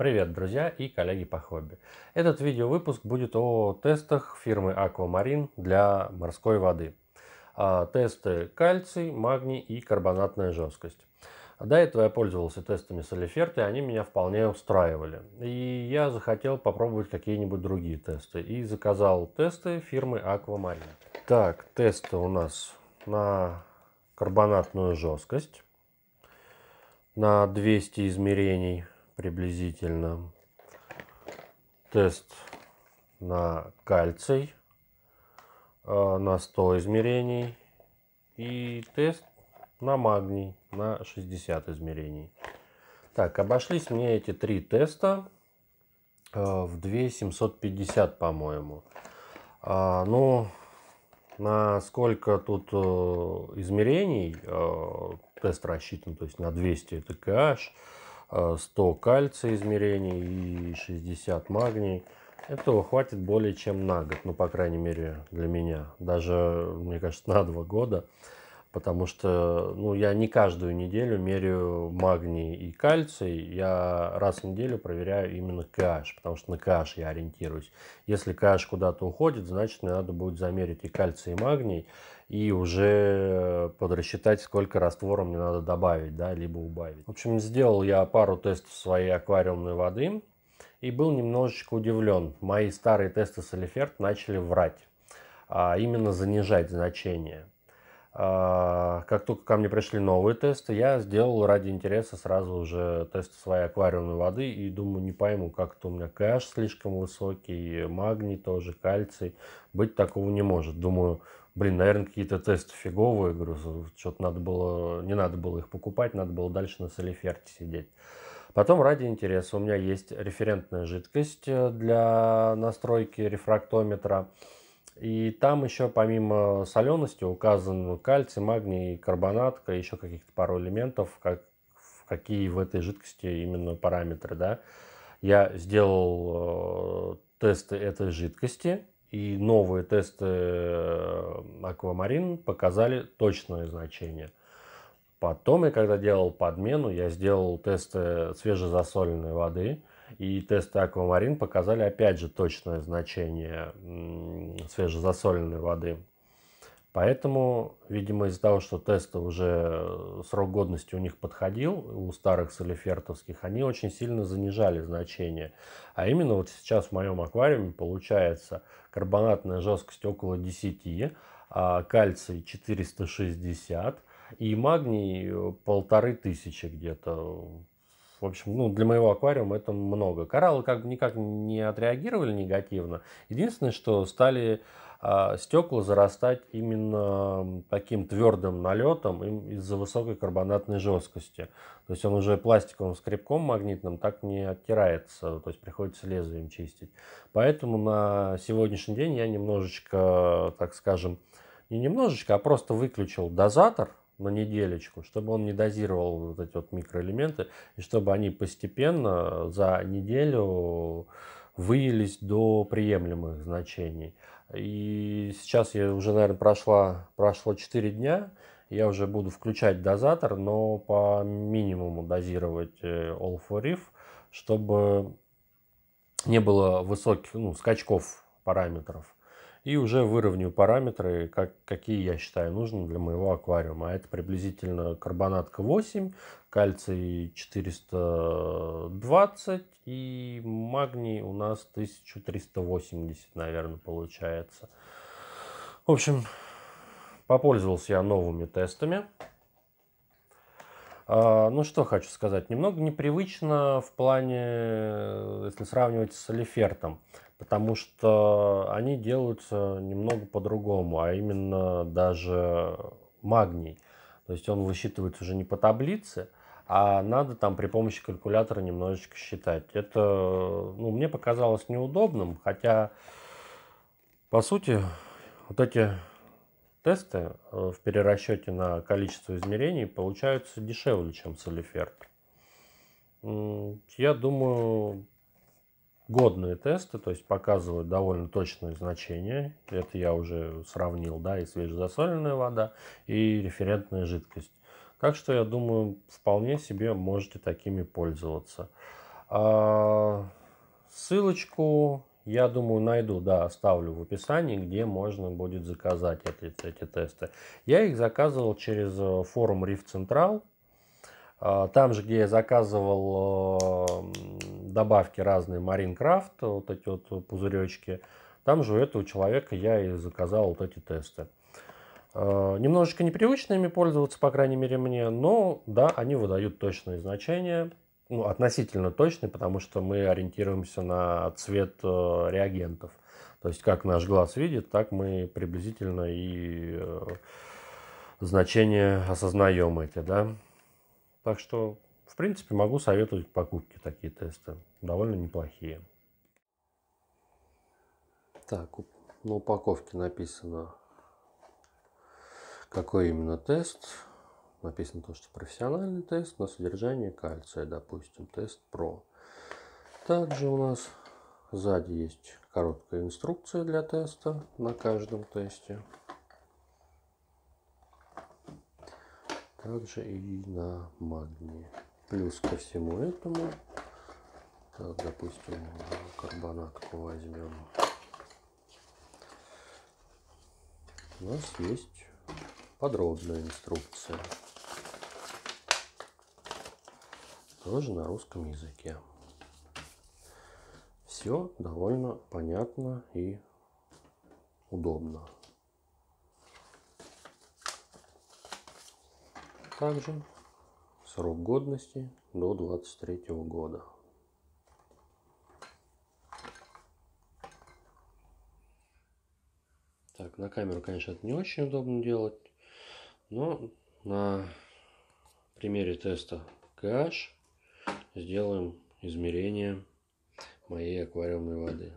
Привет, друзья и коллеги по хобби. Этот видеовыпуск будет о тестах фирмы Aquamarine для морской воды. А, тесты кальций, магний и карбонатная жесткость. До этого я пользовался тестами Солиферта, и они меня вполне устраивали. И я захотел попробовать какие-нибудь другие тесты. И заказал тесты фирмы Aquamarine. Так, тесты у нас на карбонатную жесткость на 200 измерений – приблизительно. Тест на кальций э, на 100 измерений и тест на магний на 60 измерений. Так, обошлись мне эти три теста э, в 2750, по-моему. А, ну, на сколько тут э, измерений тест рассчитан, то есть на 200 это каш, 100 э, кальция измерений и 60 магний. Этого хватит более чем на год, ну, по крайней мере, для меня. Даже, мне кажется, на два года потому что ну, я не каждую неделю меряю магний и кальций, я раз в неделю проверяю именно каш, потому что на каш я ориентируюсь. Если каш куда-то уходит, значит мне надо будет замерить и кальций, и магний, и уже подрасчитать, сколько раствора мне надо добавить, да, либо убавить. В общем, сделал я пару тестов своей аквариумной воды и был немножечко удивлен. Мои старые тесты солиферт начали врать, а именно занижать значение. А, как только ко мне пришли новые тесты, я сделал ради интереса сразу уже тест своей аквариумной воды и думаю, не пойму, как-то у меня кэш слишком высокий, магний тоже, кальций. Быть такого не может. Думаю, блин, наверное, какие-то тесты фиговые. Говорю, что-то надо было, не надо было их покупать, надо было дальше на солиферте сидеть. Потом ради интереса у меня есть референтная жидкость э, для настройки рефрактометра. И там еще помимо солености указан кальций, магний, карбонат, еще каких-то пару элементов, как, какие в этой жидкости именно параметры. Да? Я сделал э, тесты этой жидкости, и новые тесты э, аквамарин показали точное значение. Потом я когда делал подмену, я сделал тесты свежезасоленной воды – и тесты аквамарин показали опять же точное значение свежезасоленной воды. Поэтому, видимо, из-за того, что тесты уже э, срок годности у них подходил, у старых солифертовских, они очень сильно занижали значение. А именно вот сейчас в моем аквариуме получается карбонатная жесткость около 10, а кальций 460 и магний э, полторы тысячи где-то в общем, ну, для моего аквариума это много. Кораллы как бы никак не отреагировали негативно. Единственное, что стали э, стекла зарастать именно таким твердым налетом из-за высокой карбонатной жесткости. То есть он уже пластиковым скребком магнитным так не оттирается, то есть приходится лезвием чистить. Поэтому на сегодняшний день я немножечко, так скажем, не немножечко, а просто выключил дозатор, на неделечку, чтобы он не дозировал вот эти вот микроэлементы, и чтобы они постепенно за неделю выялись до приемлемых значений. И сейчас я уже, наверное, прошла, прошло 4 дня, я уже буду включать дозатор, но по минимуму дозировать э, All for Reef, чтобы не было высоких ну, скачков параметров и уже выровню параметры, как, какие я считаю нужными для моего аквариума. А это приблизительно карбонатка 8, кальций 420 и магний у нас 1380, наверное, получается. В общем, попользовался я новыми тестами. А, ну что хочу сказать, немного непривычно в плане, э, если сравнивать с Лефертом, потому что они делаются немного по-другому, а именно даже магний. То есть он высчитывается уже не по таблице, а надо там при помощи калькулятора немножечко считать. Это ну, мне показалось неудобным, хотя по сути вот эти тесты э, в перерасчете на количество измерений получаются дешевле, чем Солиферт. Я думаю, годные тесты, то есть показывают довольно точные значения. Это я уже сравнил, да, и свежезасоленная вода, и референтная жидкость. Так что, я думаю, вполне себе можете такими пользоваться. А, ссылочку я думаю, найду, да, оставлю в описании, где можно будет заказать эти, эти тесты. Я их заказывал через э, форум Риф Централ. Там же, где я заказывал э, добавки разные Маринкрафт, вот эти вот пузыречки, там же у этого человека я и заказал вот эти тесты. А, немножечко непривычно ими пользоваться, по крайней мере, мне, но да, они выдают точные значения ну, относительно точный, потому что мы ориентируемся на цвет э, реагентов. То есть как наш глаз видит, так мы приблизительно и э, значение осознаем эти, да. Так что, в принципе, могу советовать покупки такие тесты. Довольно неплохие. Так, на упаковке написано, какой именно тест написано то, что профессиональный тест на содержание кальция, допустим, тест ПРО. Также у нас сзади есть короткая инструкция для теста на каждом тесте. Также и на магнии. Плюс ко всему этому, так, допустим, карбонатку возьмем. У нас есть подробная инструкция. тоже на русском языке. Все довольно понятно и удобно. Также срок годности до 23 года. Так, на камеру, конечно, это не очень удобно делать, но на примере теста кэш сделаем измерение моей аквариумной воды.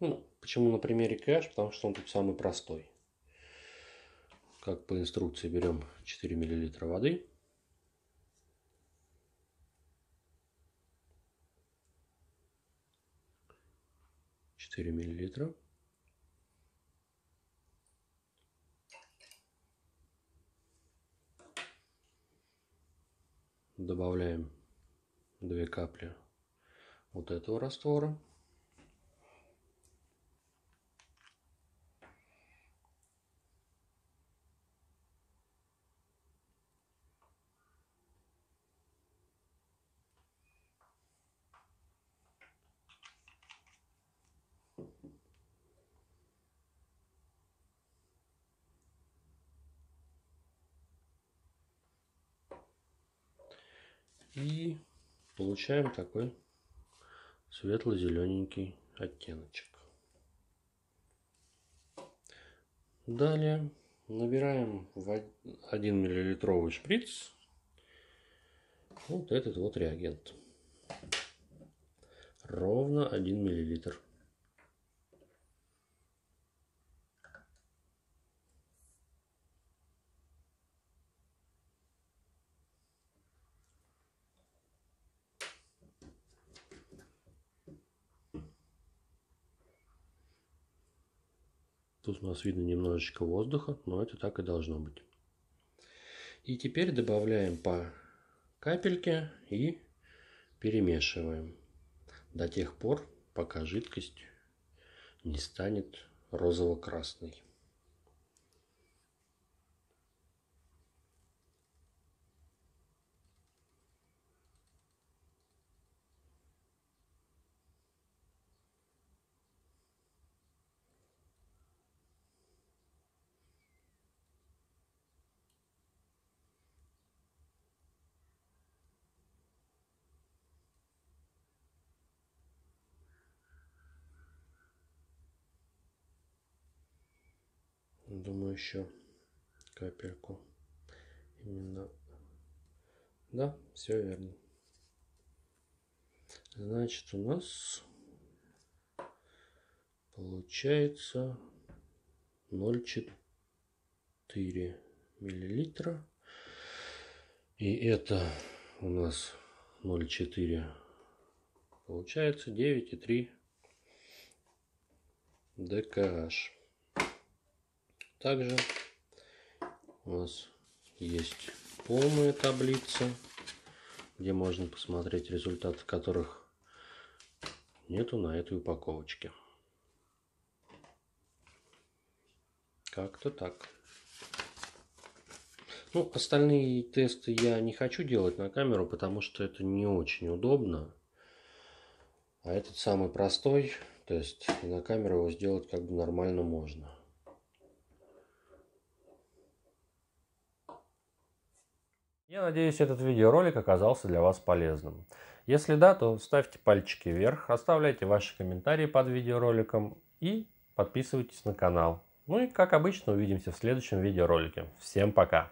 Ну, почему на примере кэш? Потому что он тут самый простой. Как по инструкции берем 4 мл воды. Четыре миллилитра. Добавляем две капли вот этого раствора. И получаем такой светло-зелененький оттеночек. Далее набираем в 1 миллилитровый шприц вот этот вот реагент. Ровно 1 миллилитр. Тут у нас видно немножечко воздуха, но это так и должно быть. И теперь добавляем по капельке и перемешиваем до тех пор, пока жидкость не станет розово-красной. Думаю, еще капельку. Именно. Да, все верно. Значит, у нас получается 0,4 миллилитра. И это у нас 0,4. Получается и 9,3 ДКH. Также у нас есть полная таблица, где можно посмотреть результаты, которых нету на этой упаковочке. Как-то так. Ну, остальные тесты я не хочу делать на камеру, потому что это не очень удобно. А этот самый простой тест, и на камеру его сделать как бы нормально можно. Я надеюсь, этот видеоролик оказался для вас полезным. Если да, то ставьте пальчики вверх, оставляйте ваши комментарии под видеороликом и подписывайтесь на канал. Ну и как обычно увидимся в следующем видеоролике. Всем пока!